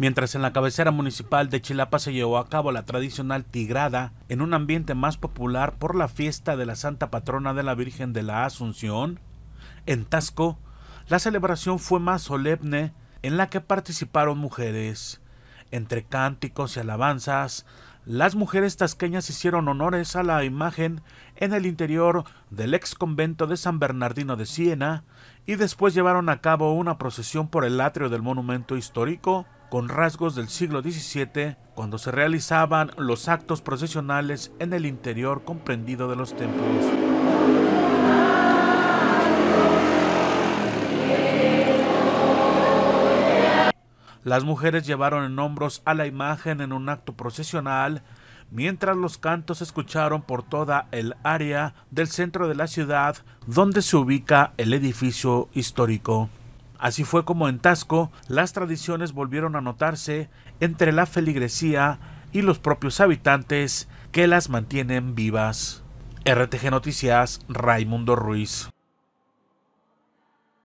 Mientras en la cabecera municipal de Chilapa se llevó a cabo la tradicional tigrada, en un ambiente más popular por la fiesta de la Santa Patrona de la Virgen de la Asunción, en Tasco, la celebración fue más solemne en la que participaron mujeres. Entre cánticos y alabanzas, las mujeres tasqueñas hicieron honores a la imagen en el interior del ex convento de San Bernardino de Siena y después llevaron a cabo una procesión por el atrio del monumento histórico con rasgos del siglo XVII cuando se realizaban los actos procesionales en el interior comprendido de los templos. Las mujeres llevaron en hombros a la imagen en un acto procesional, mientras los cantos se escucharon por toda el área del centro de la ciudad donde se ubica el edificio histórico. Así fue como en Tasco las tradiciones volvieron a notarse entre la feligresía y los propios habitantes que las mantienen vivas. RTG Noticias, Raimundo Ruiz.